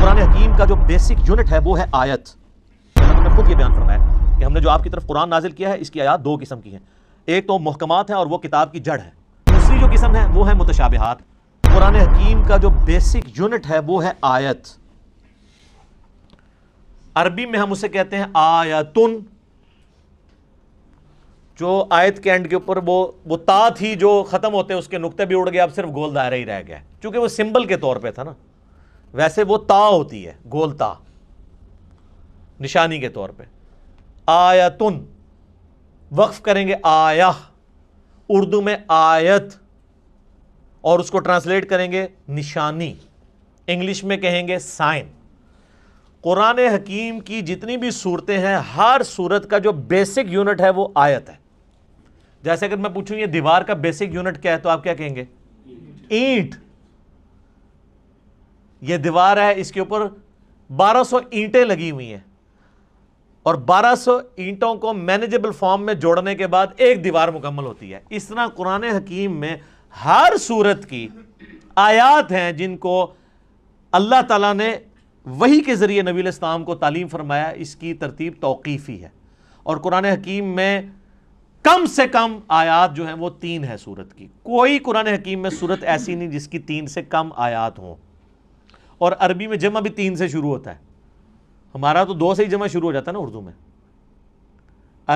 कुरान हकीम का जो basic unit है वो है आयत हमने खुद ये बयान फरमाया कि हमने जो आपकी तरफ कुरान नाजिल किया है इसकी आयात दो किस्म की हैं एक तो महकमात हैं और वो किताब की जड़ है दूसरी जो किस्म है वो है मुतशाबहात कुरान हकीम का जो बेसिक यूनिट है वो है आयत अरबी में हम उसे कहते हैं आयतुन जो आयत के एंड के ऊपर वो वो ता थी जो ख़त्म होते हैं उसके नुक्ते भी उड़ गए अब सिर्फ गोल दायरा ही रह गया चूंकि वो सिंबल के तौर पर था ना वैसे वो ता होती है गोलता निशानी के तौर पे आयतुन वक्फ करेंगे आया उर्दू में आयत और उसको ट्रांसलेट करेंगे निशानी इंग्लिश में कहेंगे साइन कुरान हकीम की जितनी भी सूरतें हैं हर सूरत का जो बेसिक यूनिट है वो आयत है जैसे अगर मैं पूछूं ये दीवार का बेसिक यूनिट क्या है तो आप क्या कहेंगे ईंट ये दीवार है इसके ऊपर 1200 ईंटें लगी हुई हैं और 1200 ईंटों को मैनेजेबल फॉर्म में जोड़ने के बाद एक दीवार मुकम्मल होती है इस तरह कुरान हकीम में हर सूरत की आयात हैं जिनको अल्लाह ताला ने वही के ज़रिए नबील इस्लाम को तालीम फरमाया इसकी तरतीब तौकीफ़ी है और कुरान हकीम में कम से कम आयात जो है वो तीन है सूरत की कोई कुरान हकीम में सूरत ऐसी नहीं जिसकी तीन से कम आयात हों और अरबी में जमा भी तीन से शुरू होता है हमारा तो दो से ही जमा शुरू हो जाता है ना उर्दू में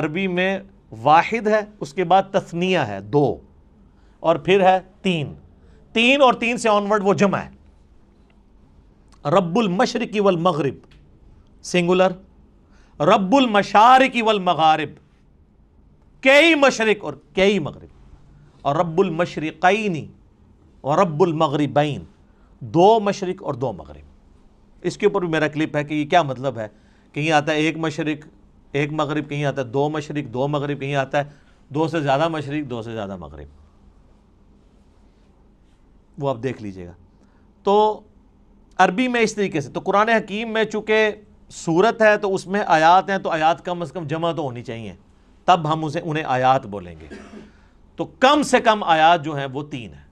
अरबी में वाहिद है उसके बाद तस्निया है दो और फिर है तीन तीन और तीन से ऑनवर्ड वो जमा है रब्बुल मशरकी वल मगरब सिंगुलर रब्बुल मशारकी वल मगारब कई मशरक और कई मगरब और रब्बुल मशरकैनी और रब्बुल मगरबैन दो मशरक़ और दो मगरब इसके ऊपर भी मेरा क्लिप है कि ये क्या मतलब है कहीं आता है एक मशरक़ एक मगरब कहीं आता है दो मशरक़ दो मगरब कहीं आता है दो से ज़्यादा मशरक़ दो से ज़्यादा मगरब वो आप देख लीजिएगा तो अरबी में इस तरीके से तो कुरान हकीम में चूँकि सूरत है तो उसमें आयात हैं तो आयात कम अज़ कम जमा तो होनी चाहिए तब हम उसे उन्हें आयात बोलेंगे तो कम से कम आयात जो हैं वो तीन हैं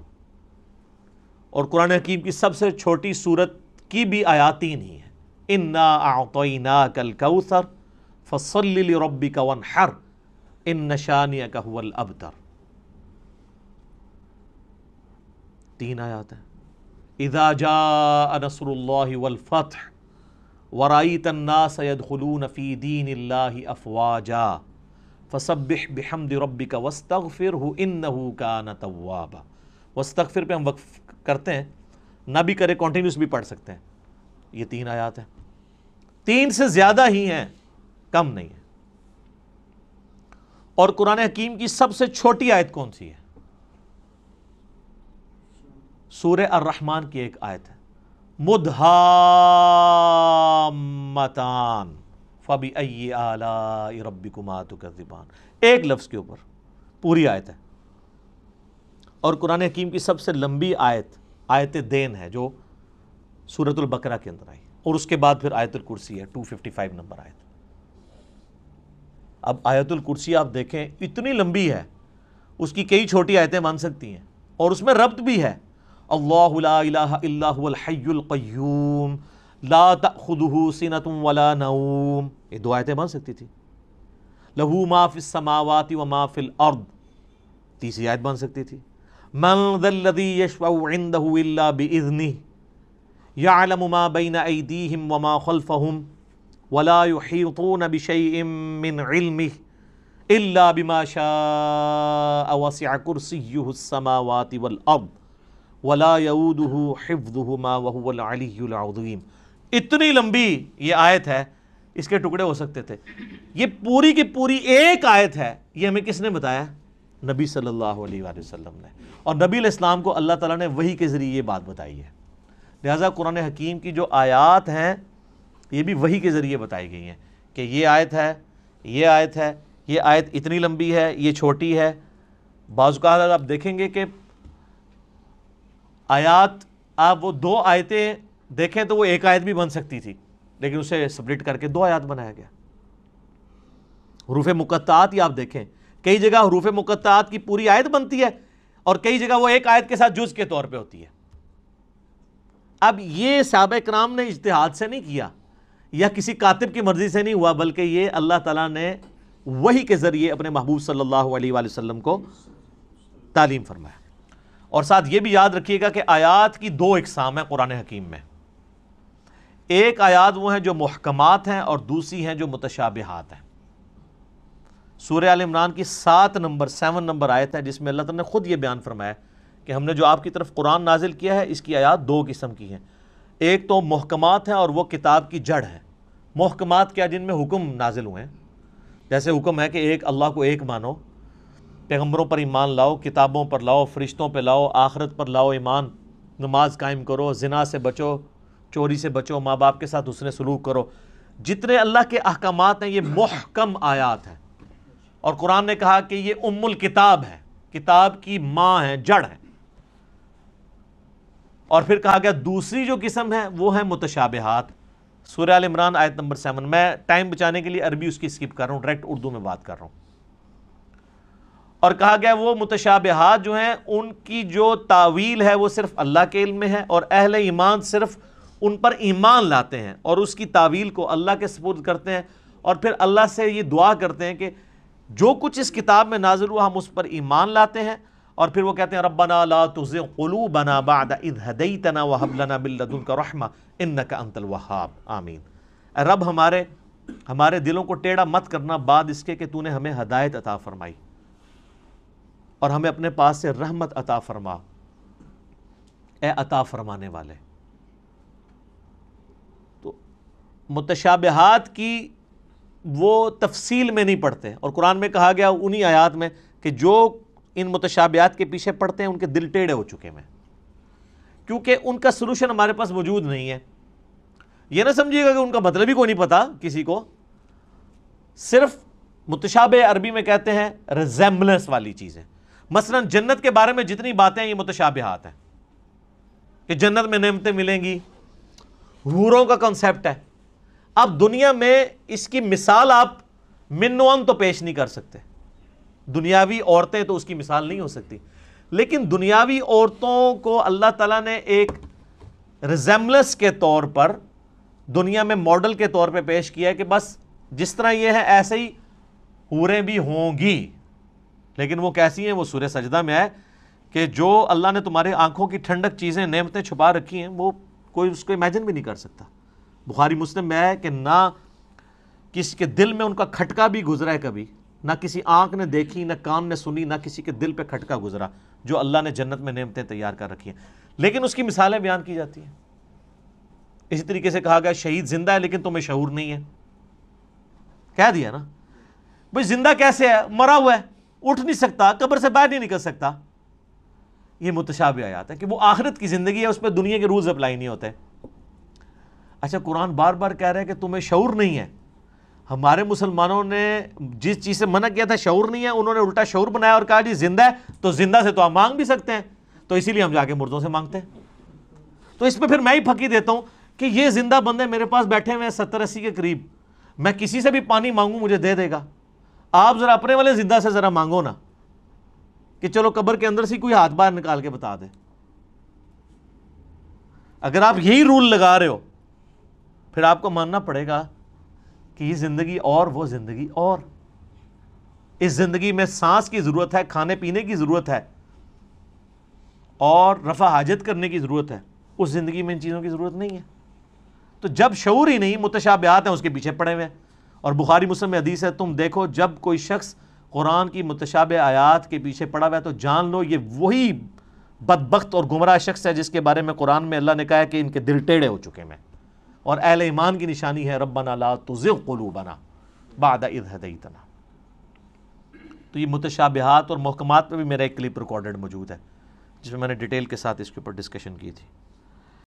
और कुरान हकीम की सबसे छोटी सूरत की भी आयात तीन ही है इन्ना आतना कल कौसर फसल रबी का वन हर इन नशानिया का कहवल अबतर तीन आयात है इदा जा नसरल्लाफ़त वराई तन्ना सैद खलू नफी दीन अफवाजा फ़सब बिहमद रबी का वस्तक फिर हु इन का न तवाबा वस्तक फिर पर हम वक्फ करते हैं ना भी करें कॉन्टीन्यूस भी पढ़ सकते हैं ये तीन आयात हैं तीन से ज़्यादा ही हैं कम नहीं है और कुरान हकीम की सबसे छोटी आयत कौन सी है सूर्य अर रहमान की एक आयत है मुदहामतान फबी अय्ये आला रब्बी एक लफ्ज़ के ऊपर पूरी आयत है और कुरान हकीम की सबसे लंबी आयत आयत देन है जो सूरतुल बकरा के अंदर आई और उसके बाद फिर आयतुल कुर्सी है 255 नंबर आयत अब आयतुल कुर्सी आप देखें इतनी लंबी है उसकी कई छोटी आयतें मान सकती हैं और उसमें रब्त भी है अल्लाहयूम ला वला नऊम ये दो आयतें बन सकती थी लहू माफ़ व माफ़िल अर्द तीसरी आयत बन सकती थी मनदीशवाइंदी यालमा बिन ईदीम वमा खलफ़हम वलायुतून बिशमिन इल्ला बिमाशा अवस्या कुर्सीसमावाति वल अब वला यऊदहू हिफ्दहुमा वहुअलीम इतनी लंबी ये आयत है इसके टुकड़े हो सकते थे ये पूरी की पूरी एक आयत है ये हमें किसने बताया नबी सल्लल्लाहु अलैहि वसल्लम ने और नबी इस्लाम को अल्लाह ताला ने वही के ज़रिए ये बात बताई है लिहाजा कुरान हकीम की जो आयात हैं ये भी वही के ज़रिए बताई गई हैं कि ये आयत है ये आयत है ये आयत इतनी लंबी है ये छोटी है बाज़ात आप देखेंगे कि आयात आप वो दो आयतें देखें तो वो एक आयत भी बन सकती थी लेकिन उसे सब्लिट करके दो आयात बनाया गया रूफ़ मुकत्तात ही आप देखें कई जगह हरूफ मुकदात की पूरी आयत बनती है और कई जगह वो एक आयत के साथ जुज के तौर पे होती है अब ये सबक राम ने इजतहाद से नहीं किया या किसी कातिब की मर्ज़ी से नहीं हुआ बल्कि ये अल्लाह ताला ने वही के ज़रिए अपने महबूब सल्लल्लाहु अलैहि वसल्लम को तालीम फरमाया और साथ ये भी याद रखिएगा कि आयात की दो इकसाम हैं कुरान हकीम में एक आयात वो हैं जो महकमात हैं और दूसरी हैं जो मुतशाबहत हैं सूर्य आल इमरान की सात नंबर सेवन नंबर आयत है जिसमें अल्लाह ने ख़ुद ये बयान फरमाया कि हमने जो आपकी तरफ कुरान नाजिल किया है इसकी आयात दो किस्म की हैं एक तो महकमात हैं और वह किताब की जड़ है महकमात क्या जिनमें हुक्म नाजिल हुए हैं जैसे हुक्म है कि एक अल्लाह को एक मानो पैगम्बरों पर ईमान लाओ किताबों पर लाओ फरिश्तों पर लाओ आखरत पर लाओ ईमान नमाज कायम करो जना से बचो चोरी से बचो माँ बाप के साथ उसने सलूक करो जितने अल्लाह के अहकाम हैं ये महकम आयात हैं और कुरान ने कहा कि ये उम्मुल किताब है किताब की माँ है जड़ है और फिर कहा गया दूसरी जो किस्म है वो है मुतशाबहत सूर्य इमरान आयत नंबर सेवन मैं टाइम बचाने के लिए अरबी उसकी स्किप कर रहा हूं डायरेक्ट उर्दू में बात कर रहा हूं और कहा गया वो मुतशाबहत जो है उनकी जो तावील है वो सिर्फ अल्लाह के इल्म में है और अहल ईमान सिर्फ उन पर ईमान लाते हैं और उसकी तावील को अल्लाह के सपुर्द करते हैं और फिर अल्लाह से ये दुआ करते हैं कि जो कुछ इस किताब में नाजिल हुआ हम उस पर ईमान लाते हैं और फिर वो कहते हैं रब्बना ला तुज़े क़ुलूबना बाद इद हदैतना व हब लना रहमा इन्नका अंतल वहाब आमीन रब हमारे हमारे दिलों को टेढ़ा मत करना बाद इसके कि तूने हमें हदायत अता फरमाई और हमें अपने पास से रहमत अता फरमा ए अता फरमाने वाले तो मुतशाबहात की वो तफसील में नहीं पढ़ते और कुरान में कहा गया उन्हीं आयात में कि जो इन मतशाबियात के पीछे पढ़ते हैं उनके दिल टेढ़े हो चुके हैं क्योंकि उनका सलूशन हमारे पास मौजूद नहीं है यह ना समझिएगा कि उनका मतलब ही कोई नहीं पता किसी को सिर्फ मुतशाब अरबी में कहते हैं रिजेम्बलेंस वाली चीज़ें मसलन जन्नत के बारे में जितनी बातें ये मुतशाबहात हैं कि जन्नत में नमतें मिलेंगी हूरों का कॉन्सेप्ट है अब दुनिया में इसकी मिसाल आप मिनवन तो पेश नहीं कर सकते दुनियावी औरतें तो उसकी मिसाल नहीं हो सकती लेकिन दुनियावी औरतों को अल्लाह ताला ने एक रिजेमलस के तौर पर दुनिया में मॉडल के तौर पे पेश किया है कि बस जिस तरह ये है ऐसे ही हूरें भी होंगी लेकिन वो कैसी हैं वो सूर्य सजदा में आए कि जो अल्लाह ने तुम्हारी आंखों की ठंडक चीज़ें नेमतें छुपा रखी हैं वो कोई उसको इमेजिन भी नहीं कर सकता बुखारी मुस्लिम में है कि ना किसी के दिल में उनका खटका भी गुजरा है कभी ना किसी आंख ने देखी ना कान ने सुनी ना किसी के दिल पे खटका गुजरा जो अल्लाह ने जन्नत में नेमतें तैयार कर रखी हैं लेकिन उसकी मिसालें बयान की जाती हैं इसी तरीके से कहा गया शहीद जिंदा है लेकिन तुम्हें शहूर नहीं है कह दिया ना भाई जिंदा कैसे है मरा हुआ है उठ नहीं सकता कब्र से बाहर नहीं निकल सकता ये मुतशाब आयात है कि वो आखिरत की ज़िंदगी है उस पर दुनिया के रूल्स अप्लाई नहीं होते अच्छा कुरान बार बार कह रहे हैं कि तुम्हें शौर नहीं है हमारे मुसलमानों ने जिस चीज़ से मना किया था शौर नहीं है उन्होंने उल्टा शौर बनाया और कहा जी जिंदा है तो जिंदा से तो आप मांग भी सकते हैं तो इसीलिए हम जाके मुर्दों से मांगते हैं तो इस पर फिर मैं ही फकी देता हूँ कि ये जिंदा बंदे मेरे पास बैठे हुए हैं सत्तर अस्सी के करीब मैं किसी से भी पानी मांगू मुझे दे देगा आप ज़रा अपने वाले जिंदा से ज़रा मांगो ना कि चलो कब्र के अंदर से कोई हाथ बाहर निकाल के बता दे अगर आप यही रूल लगा रहे हो फिर आपको मानना पड़ेगा कि ये ज़िंदगी और वो ज़िंदगी और इस ज़िंदगी में सांस की ज़रूरत है खाने पीने की ज़रूरत है और रफा हाजत करने की ज़रूरत है उस ज़िंदगी में इन चीज़ों की ज़रूरत नहीं है तो जब शऊर ही नहीं मुतशाबियात हैं उसके पीछे पड़े हुए हैं और बुखारी मुस्लिम हदीस है तुम देखो जब कोई शख्स कुरान की मुतशाब आयात के पीछे पड़ा हुआ है तो जान लो ये वही बदबख्त और गुमराह शख्स है जिसके बारे में कुरान में अल्लाह ने कहा है कि इनके दिल टेढ़े हो चुके हैं और अहल ईमान की निशानी है रबना ला तुज़िग बना बाद तना तो ये मुतशाबहत और महकमात पर भी मेरा एक क्लिप रिकॉर्डेड मौजूद है जिसमें मैंने डिटेल के साथ इसके ऊपर डिस्कशन की थी